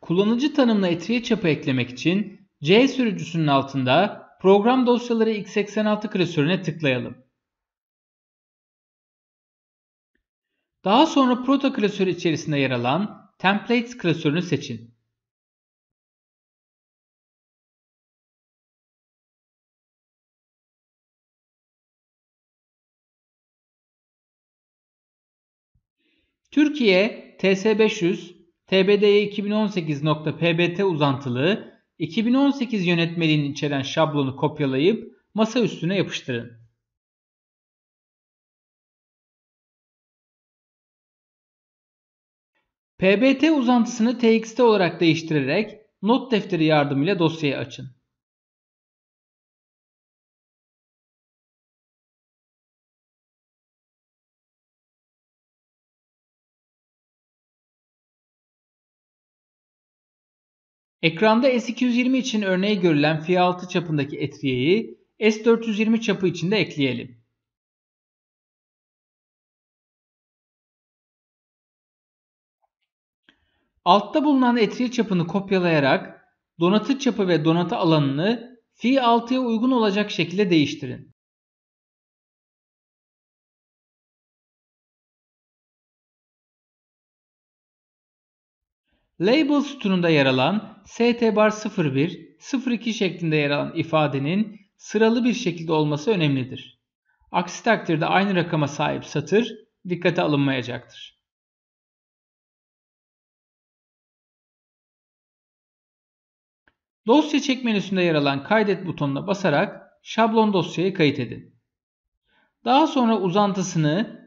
Kullanıcı tanımına etriye çapı eklemek için C sürücüsünün altında Program dosyaları x86 klasörüne tıklayalım. Daha sonra proto klasörü içerisinde yer alan Templates klasörünü seçin. Türkiye TS500 TBDE 2018.PBT uzantılı 2018 yönetmeliğini içeren şablonu kopyalayıp masa üstüne yapıştırın. PBT uzantısını TXT olarak değiştirerek not defteri yardımıyla dosyayı açın. Ekranda S220 için örneği görülen F6 çapındaki etriyeyi S420 çapı içinde ekleyelim. Altta bulunan etriye çapını kopyalayarak donatı çapı ve donatı alanını Fi 6'ya uygun olacak şekilde değiştirin. Label sütununda yer alan ST bar 01, 02 şeklinde yer alan ifadenin sıralı bir şekilde olması önemlidir. Aksi takdirde aynı rakama sahip satır dikkate alınmayacaktır. Dosya çek menüsünde yer alan kaydet butonuna basarak şablon dosyayı kayıt edin. Daha sonra uzantısını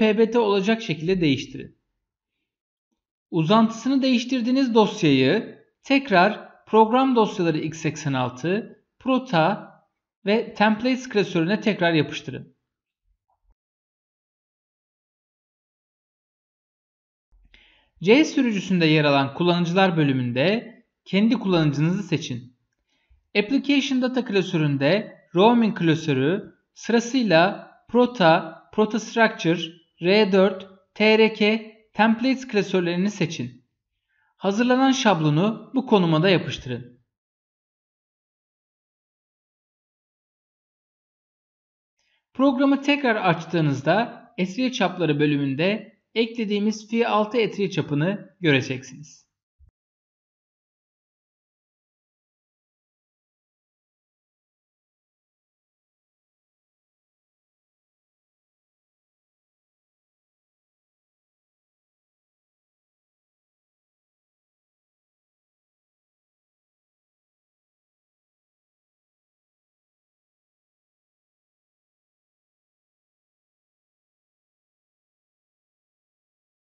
.pbt olacak şekilde değiştirin. Uzantısını değiştirdiğiniz dosyayı tekrar program dosyaları x86, prota ve templates klasörüne tekrar yapıştırın. C sürücüsünde yer alan kullanıcılar bölümünde kendi kullanıcınızı seçin. Application Data klasöründe Roaming klasörü sırasıyla Prota, Protostructure, R4, TRK Templates klasörlerini seçin. Hazırlanan şablonu bu konuma da yapıştırın. Programı tekrar açtığınızda etriye çapları bölümünde eklediğimiz fi 6 etriye çapını göreceksiniz.